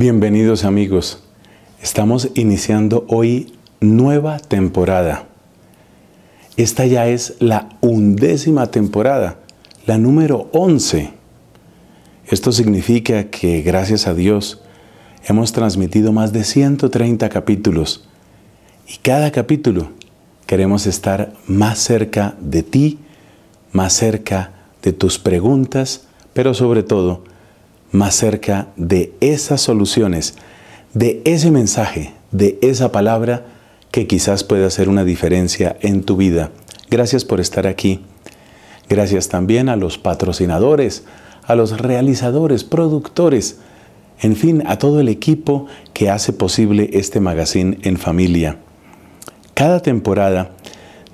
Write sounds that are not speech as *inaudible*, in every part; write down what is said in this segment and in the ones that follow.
Bienvenidos amigos, estamos iniciando hoy nueva temporada. Esta ya es la undécima temporada, la número 11. Esto significa que gracias a Dios hemos transmitido más de 130 capítulos y cada capítulo queremos estar más cerca de ti, más cerca de tus preguntas, pero sobre todo más cerca de esas soluciones, de ese mensaje, de esa palabra que quizás pueda hacer una diferencia en tu vida. Gracias por estar aquí. Gracias también a los patrocinadores, a los realizadores, productores, en fin, a todo el equipo que hace posible este magazine en familia. Cada temporada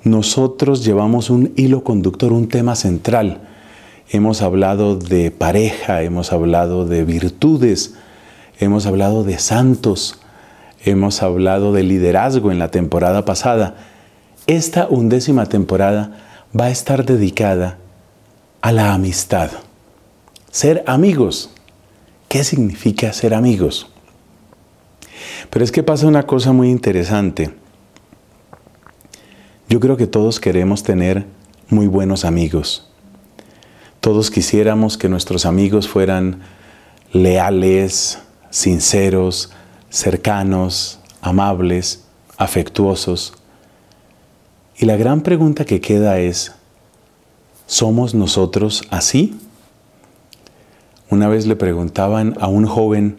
nosotros llevamos un hilo conductor, un tema central, hemos hablado de pareja, hemos hablado de virtudes, hemos hablado de santos, hemos hablado de liderazgo en la temporada pasada. Esta undécima temporada va a estar dedicada a la amistad. Ser amigos. ¿Qué significa ser amigos? Pero es que pasa una cosa muy interesante. Yo creo que todos queremos tener muy buenos amigos todos quisiéramos que nuestros amigos fueran leales, sinceros, cercanos, amables, afectuosos. Y la gran pregunta que queda es, ¿somos nosotros así? Una vez le preguntaban a un joven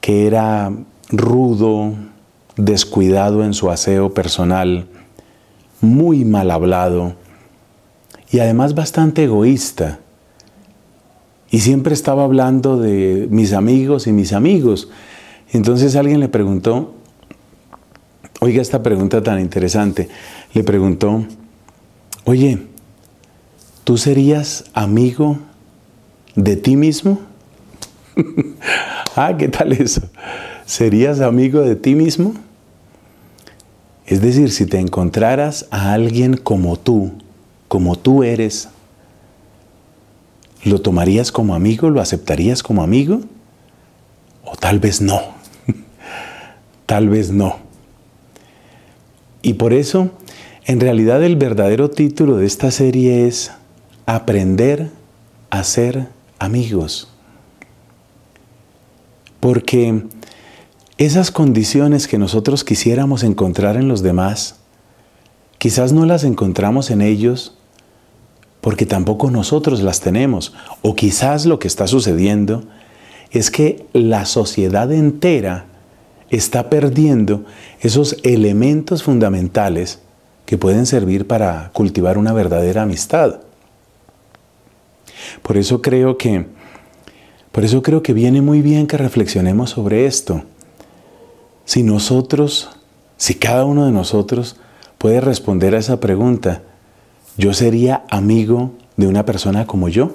que era rudo, descuidado en su aseo personal, muy mal hablado, y además bastante egoísta. Y siempre estaba hablando de mis amigos y mis amigos. Entonces alguien le preguntó, oiga esta pregunta tan interesante, le preguntó, oye, ¿tú serías amigo de ti mismo? *laughs* ah, ¿qué tal eso? ¿Serías amigo de ti mismo? Es decir, si te encontraras a alguien como tú, como tú eres, ¿lo tomarías como amigo? ¿Lo aceptarías como amigo? O tal vez no. *laughs* tal vez no. Y por eso, en realidad el verdadero título de esta serie es Aprender a ser amigos. Porque esas condiciones que nosotros quisiéramos encontrar en los demás, quizás no las encontramos en ellos porque tampoco nosotros las tenemos. O quizás lo que está sucediendo es que la sociedad entera está perdiendo esos elementos fundamentales que pueden servir para cultivar una verdadera amistad. Por eso creo que por eso creo que viene muy bien que reflexionemos sobre esto. Si nosotros, si cada uno de nosotros puede responder a esa pregunta, ¿Yo sería amigo de una persona como yo?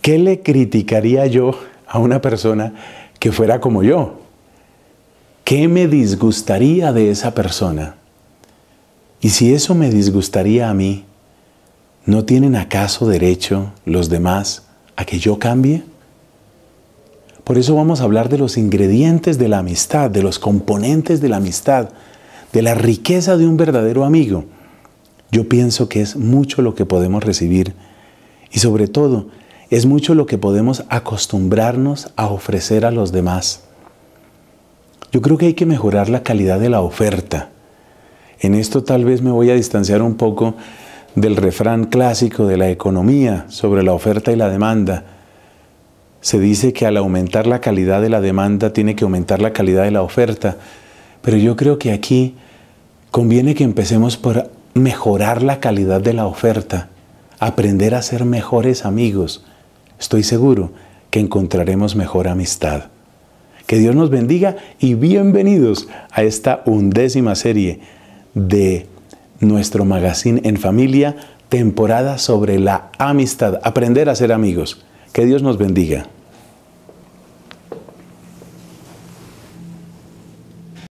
¿Qué le criticaría yo a una persona que fuera como yo? ¿Qué me disgustaría de esa persona? Y si eso me disgustaría a mí, ¿no tienen acaso derecho los demás a que yo cambie? Por eso vamos a hablar de los ingredientes de la amistad, de los componentes de la amistad, de la riqueza de un verdadero amigo. Yo pienso que es mucho lo que podemos recibir y sobre todo es mucho lo que podemos acostumbrarnos a ofrecer a los demás. Yo creo que hay que mejorar la calidad de la oferta. En esto tal vez me voy a distanciar un poco del refrán clásico de la economía sobre la oferta y la demanda. Se dice que al aumentar la calidad de la demanda tiene que aumentar la calidad de la oferta, pero yo creo que aquí conviene que empecemos por mejorar la calidad de la oferta, aprender a ser mejores amigos, estoy seguro que encontraremos mejor amistad. Que Dios nos bendiga y bienvenidos a esta undécima serie de nuestro magazine en familia, temporada sobre la amistad, aprender a ser amigos. Que Dios nos bendiga.